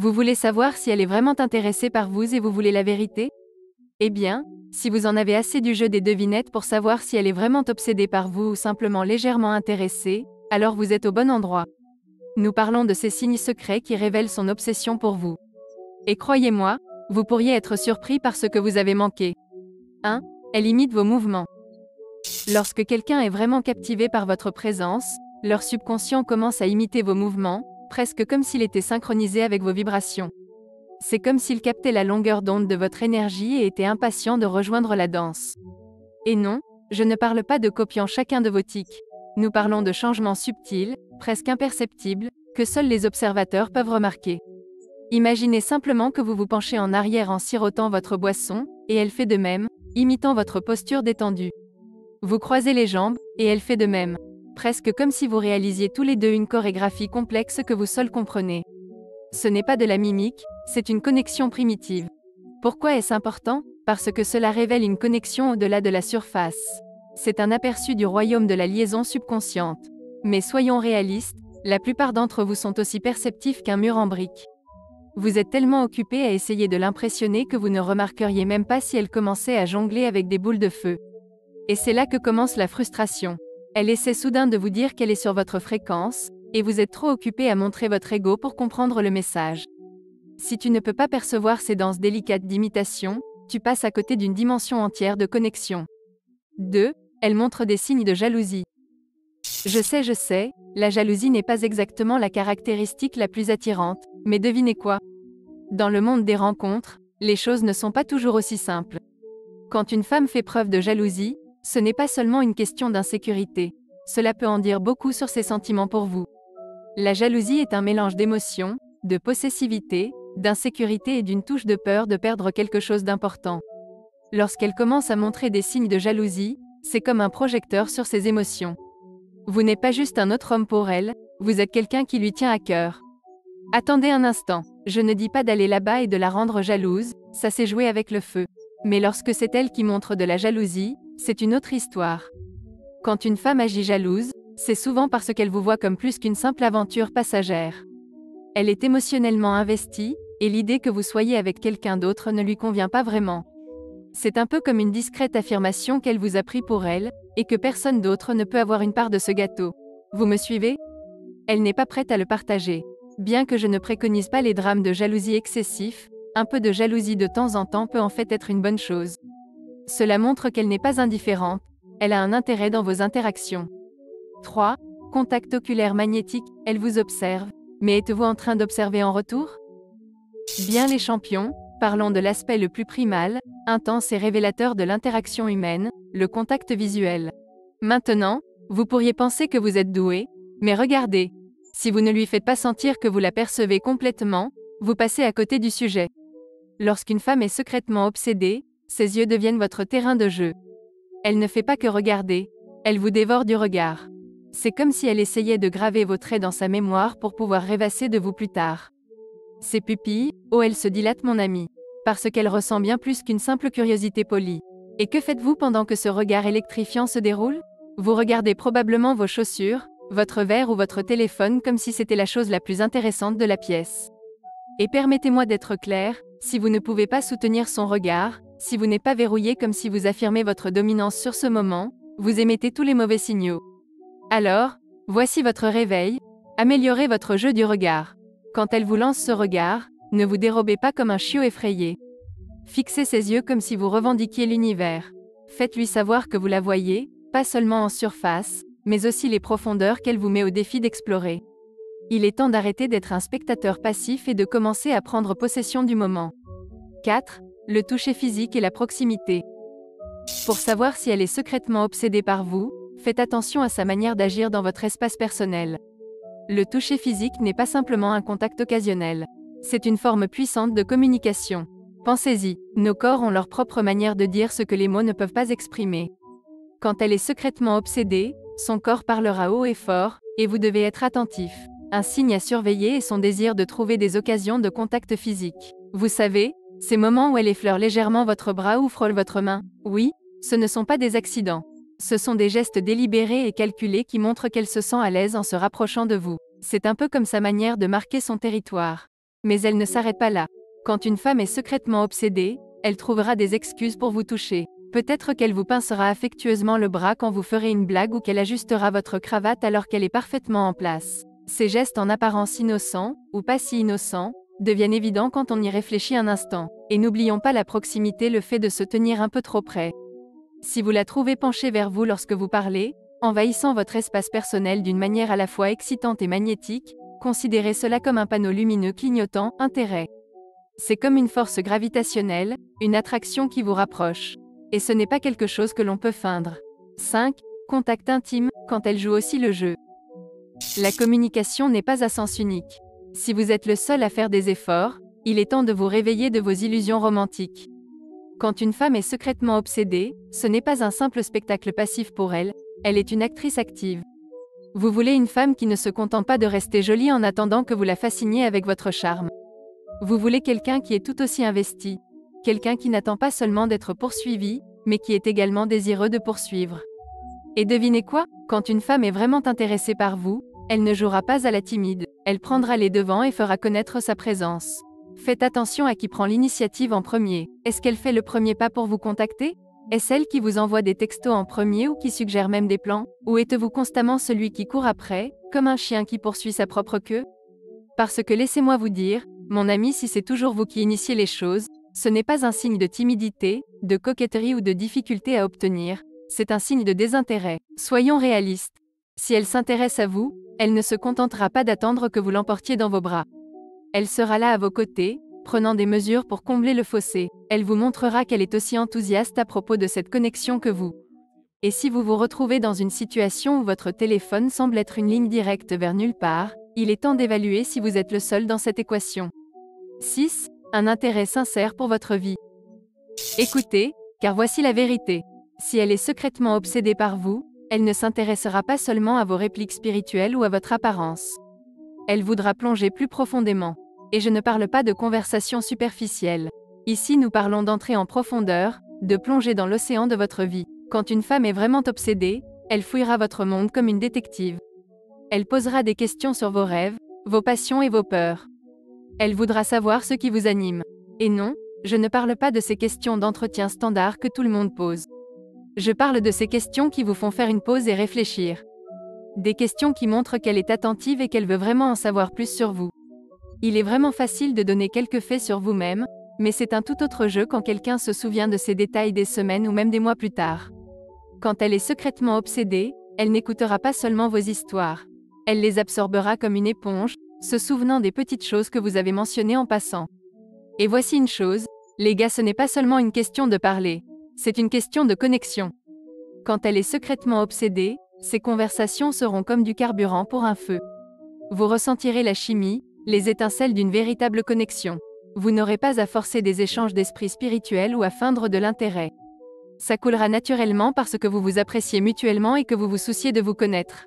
Vous voulez savoir si elle est vraiment intéressée par vous et vous voulez la vérité Eh bien, si vous en avez assez du jeu des devinettes pour savoir si elle est vraiment obsédée par vous ou simplement légèrement intéressée, alors vous êtes au bon endroit. Nous parlons de ces signes secrets qui révèlent son obsession pour vous. Et croyez-moi, vous pourriez être surpris par ce que vous avez manqué. 1. Elle imite vos mouvements. Lorsque quelqu'un est vraiment captivé par votre présence, leur subconscient commence à imiter vos mouvements, presque comme s'il était synchronisé avec vos vibrations. C'est comme s'il captait la longueur d'onde de votre énergie et était impatient de rejoindre la danse. Et non, je ne parle pas de copiant chacun de vos tics. Nous parlons de changements subtils, presque imperceptibles, que seuls les observateurs peuvent remarquer. Imaginez simplement que vous vous penchez en arrière en sirotant votre boisson, et elle fait de même, imitant votre posture détendue. Vous croisez les jambes, et elle fait de même presque comme si vous réalisiez tous les deux une chorégraphie complexe que vous seul comprenez. Ce n'est pas de la mimique, c'est une connexion primitive. Pourquoi est-ce important Parce que cela révèle une connexion au-delà de la surface. C'est un aperçu du royaume de la liaison subconsciente. Mais soyons réalistes, la plupart d'entre vous sont aussi perceptifs qu'un mur en briques. Vous êtes tellement occupé à essayer de l'impressionner que vous ne remarqueriez même pas si elle commençait à jongler avec des boules de feu. Et c'est là que commence la frustration. Elle essaie soudain de vous dire qu'elle est sur votre fréquence, et vous êtes trop occupé à montrer votre ego pour comprendre le message. Si tu ne peux pas percevoir ces danses délicates d'imitation, tu passes à côté d'une dimension entière de connexion. 2. Elle montre des signes de jalousie. Je sais, je sais, la jalousie n'est pas exactement la caractéristique la plus attirante, mais devinez quoi Dans le monde des rencontres, les choses ne sont pas toujours aussi simples. Quand une femme fait preuve de jalousie, ce n'est pas seulement une question d'insécurité. Cela peut en dire beaucoup sur ses sentiments pour vous. La jalousie est un mélange d'émotions, de possessivité, d'insécurité et d'une touche de peur de perdre quelque chose d'important. Lorsqu'elle commence à montrer des signes de jalousie, c'est comme un projecteur sur ses émotions. Vous n'êtes pas juste un autre homme pour elle, vous êtes quelqu'un qui lui tient à cœur. Attendez un instant, je ne dis pas d'aller là-bas et de la rendre jalouse, ça c'est jouer avec le feu. Mais lorsque c'est elle qui montre de la jalousie, c'est une autre histoire. Quand une femme agit jalouse, c'est souvent parce qu'elle vous voit comme plus qu'une simple aventure passagère. Elle est émotionnellement investie, et l'idée que vous soyez avec quelqu'un d'autre ne lui convient pas vraiment. C'est un peu comme une discrète affirmation qu'elle vous a pris pour elle, et que personne d'autre ne peut avoir une part de ce gâteau. Vous me suivez Elle n'est pas prête à le partager. Bien que je ne préconise pas les drames de jalousie excessifs, un peu de jalousie de temps en temps peut en fait être une bonne chose. Cela montre qu'elle n'est pas indifférente, elle a un intérêt dans vos interactions. 3. Contact oculaire magnétique, elle vous observe, mais êtes-vous en train d'observer en retour Bien les champions, parlons de l'aspect le plus primal, intense et révélateur de l'interaction humaine, le contact visuel. Maintenant, vous pourriez penser que vous êtes doué, mais regardez, si vous ne lui faites pas sentir que vous la percevez complètement, vous passez à côté du sujet. Lorsqu'une femme est secrètement obsédée, ses yeux deviennent votre terrain de jeu. Elle ne fait pas que regarder, elle vous dévore du regard. C'est comme si elle essayait de graver vos traits dans sa mémoire pour pouvoir rêvasser de vous plus tard. Ses pupilles, oh elle se dilate mon ami, parce qu'elle ressent bien plus qu'une simple curiosité polie. Et que faites-vous pendant que ce regard électrifiant se déroule Vous regardez probablement vos chaussures, votre verre ou votre téléphone comme si c'était la chose la plus intéressante de la pièce. Et permettez-moi d'être clair, si vous ne pouvez pas soutenir son regard, si vous n'êtes pas verrouillé comme si vous affirmez votre dominance sur ce moment, vous émettez tous les mauvais signaux. Alors, voici votre réveil, améliorez votre jeu du regard. Quand elle vous lance ce regard, ne vous dérobez pas comme un chiot effrayé. Fixez ses yeux comme si vous revendiquiez l'univers. Faites-lui savoir que vous la voyez, pas seulement en surface, mais aussi les profondeurs qu'elle vous met au défi d'explorer. Il est temps d'arrêter d'être un spectateur passif et de commencer à prendre possession du moment. 4 le toucher physique et la proximité. Pour savoir si elle est secrètement obsédée par vous, faites attention à sa manière d'agir dans votre espace personnel. Le toucher physique n'est pas simplement un contact occasionnel. C'est une forme puissante de communication. Pensez-y, nos corps ont leur propre manière de dire ce que les mots ne peuvent pas exprimer. Quand elle est secrètement obsédée, son corps parlera haut et fort, et vous devez être attentif. Un signe à surveiller est son désir de trouver des occasions de contact physique. Vous savez, ces moments où elle effleure légèrement votre bras ou frôle votre main, oui, ce ne sont pas des accidents. Ce sont des gestes délibérés et calculés qui montrent qu'elle se sent à l'aise en se rapprochant de vous. C'est un peu comme sa manière de marquer son territoire. Mais elle ne s'arrête pas là. Quand une femme est secrètement obsédée, elle trouvera des excuses pour vous toucher. Peut-être qu'elle vous pincera affectueusement le bras quand vous ferez une blague ou qu'elle ajustera votre cravate alors qu'elle est parfaitement en place. Ces gestes en apparence innocents, ou pas si innocents, deviennent évidents quand on y réfléchit un instant. Et n'oublions pas la proximité, le fait de se tenir un peu trop près. Si vous la trouvez penchée vers vous lorsque vous parlez, envahissant votre espace personnel d'une manière à la fois excitante et magnétique, considérez cela comme un panneau lumineux clignotant, intérêt. C'est comme une force gravitationnelle, une attraction qui vous rapproche. Et ce n'est pas quelque chose que l'on peut feindre. 5. Contact intime, quand elle joue aussi le jeu. La communication n'est pas à sens unique. Si vous êtes le seul à faire des efforts, il est temps de vous réveiller de vos illusions romantiques. Quand une femme est secrètement obsédée, ce n'est pas un simple spectacle passif pour elle, elle est une actrice active. Vous voulez une femme qui ne se contente pas de rester jolie en attendant que vous la fasciniez avec votre charme. Vous voulez quelqu'un qui est tout aussi investi, quelqu'un qui n'attend pas seulement d'être poursuivi, mais qui est également désireux de poursuivre. Et devinez quoi Quand une femme est vraiment intéressée par vous, elle ne jouera pas à la timide. Elle prendra les devants et fera connaître sa présence. Faites attention à qui prend l'initiative en premier. Est-ce qu'elle fait le premier pas pour vous contacter Est-ce elle qui vous envoie des textos en premier ou qui suggère même des plans Ou êtes-vous constamment celui qui court après, comme un chien qui poursuit sa propre queue Parce que laissez-moi vous dire, mon ami si c'est toujours vous qui initiez les choses, ce n'est pas un signe de timidité, de coquetterie ou de difficulté à obtenir, c'est un signe de désintérêt. Soyons réalistes. Si elle s'intéresse à vous, elle ne se contentera pas d'attendre que vous l'emportiez dans vos bras. Elle sera là à vos côtés, prenant des mesures pour combler le fossé. Elle vous montrera qu'elle est aussi enthousiaste à propos de cette connexion que vous. Et si vous vous retrouvez dans une situation où votre téléphone semble être une ligne directe vers nulle part, il est temps d'évaluer si vous êtes le seul dans cette équation. 6. Un intérêt sincère pour votre vie. Écoutez, car voici la vérité. Si elle est secrètement obsédée par vous, elle ne s'intéressera pas seulement à vos répliques spirituelles ou à votre apparence. Elle voudra plonger plus profondément. Et je ne parle pas de conversation superficielle. Ici nous parlons d'entrer en profondeur, de plonger dans l'océan de votre vie. Quand une femme est vraiment obsédée, elle fouillera votre monde comme une détective. Elle posera des questions sur vos rêves, vos passions et vos peurs. Elle voudra savoir ce qui vous anime. Et non, je ne parle pas de ces questions d'entretien standard que tout le monde pose. Je parle de ces questions qui vous font faire une pause et réfléchir. Des questions qui montrent qu'elle est attentive et qu'elle veut vraiment en savoir plus sur vous. Il est vraiment facile de donner quelques faits sur vous-même, mais c'est un tout autre jeu quand quelqu'un se souvient de ces détails des semaines ou même des mois plus tard. Quand elle est secrètement obsédée, elle n'écoutera pas seulement vos histoires. Elle les absorbera comme une éponge, se souvenant des petites choses que vous avez mentionnées en passant. Et voici une chose, les gars, ce n'est pas seulement une question de parler. C'est une question de connexion. Quand elle est secrètement obsédée, ces conversations seront comme du carburant pour un feu. Vous ressentirez la chimie, les étincelles d'une véritable connexion. Vous n'aurez pas à forcer des échanges d'esprit spirituel ou à feindre de l'intérêt. Ça coulera naturellement parce que vous vous appréciez mutuellement et que vous vous souciez de vous connaître.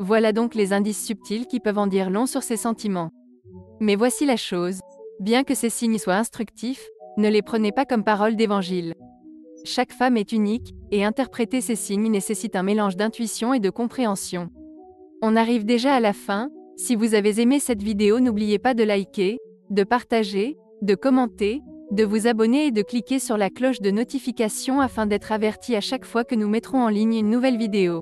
Voilà donc les indices subtils qui peuvent en dire long sur ces sentiments. Mais voici la chose. Bien que ces signes soient instructifs, ne les prenez pas comme paroles d'évangile. Chaque femme est unique, et interpréter ses signes nécessite un mélange d'intuition et de compréhension. On arrive déjà à la fin, si vous avez aimé cette vidéo n'oubliez pas de liker, de partager, de commenter, de vous abonner et de cliquer sur la cloche de notification afin d'être averti à chaque fois que nous mettrons en ligne une nouvelle vidéo.